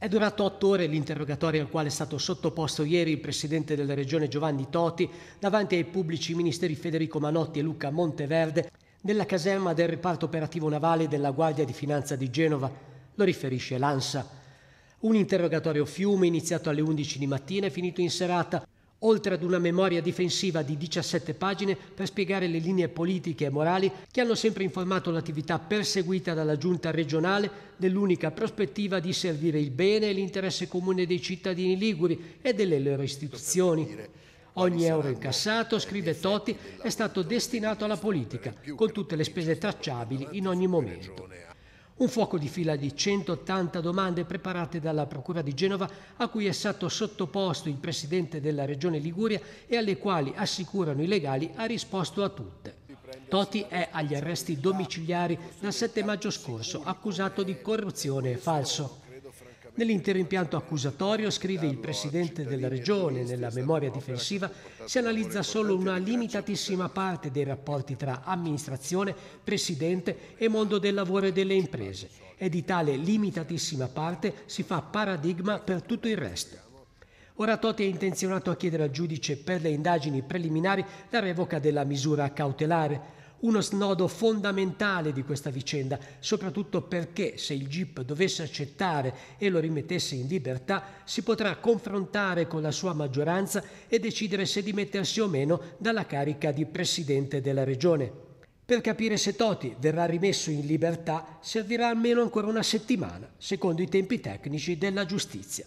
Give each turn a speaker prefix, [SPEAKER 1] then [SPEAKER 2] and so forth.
[SPEAKER 1] È durato otto ore l'interrogatorio al quale è stato sottoposto ieri il presidente della regione Giovanni Toti davanti ai pubblici ministeri Federico Manotti e Luca Monteverde nella caserma del reparto operativo navale della Guardia di Finanza di Genova, lo riferisce l'ANSA. Un interrogatorio fiume iniziato alle 11 di mattina e finito in serata oltre ad una memoria difensiva di 17 pagine per spiegare le linee politiche e morali che hanno sempre informato l'attività perseguita dalla giunta regionale nell'unica prospettiva di servire il bene e l'interesse comune dei cittadini liguri e delle loro istituzioni. Ogni euro incassato, scrive Totti, è stato destinato alla politica, con tutte le spese tracciabili in ogni momento. Un fuoco di fila di 180 domande preparate dalla Procura di Genova a cui è stato sottoposto il Presidente della Regione Liguria e alle quali, assicurano i legali, ha risposto a tutte. Toti è agli arresti domiciliari dal 7 maggio scorso, accusato di corruzione e falso. Nell'intero impianto accusatorio, scrive il presidente della regione nella memoria difensiva, si analizza solo una limitatissima parte dei rapporti tra amministrazione, presidente e mondo del lavoro e delle imprese e di tale limitatissima parte si fa paradigma per tutto il resto. Ora Toti è intenzionato a chiedere al giudice per le indagini preliminari la revoca della misura cautelare, uno snodo fondamentale di questa vicenda, soprattutto perché se il GIP dovesse accettare e lo rimettesse in libertà, si potrà confrontare con la sua maggioranza e decidere se dimettersi o meno dalla carica di Presidente della Regione. Per capire se Toti verrà rimesso in libertà servirà almeno ancora una settimana, secondo i tempi tecnici della giustizia.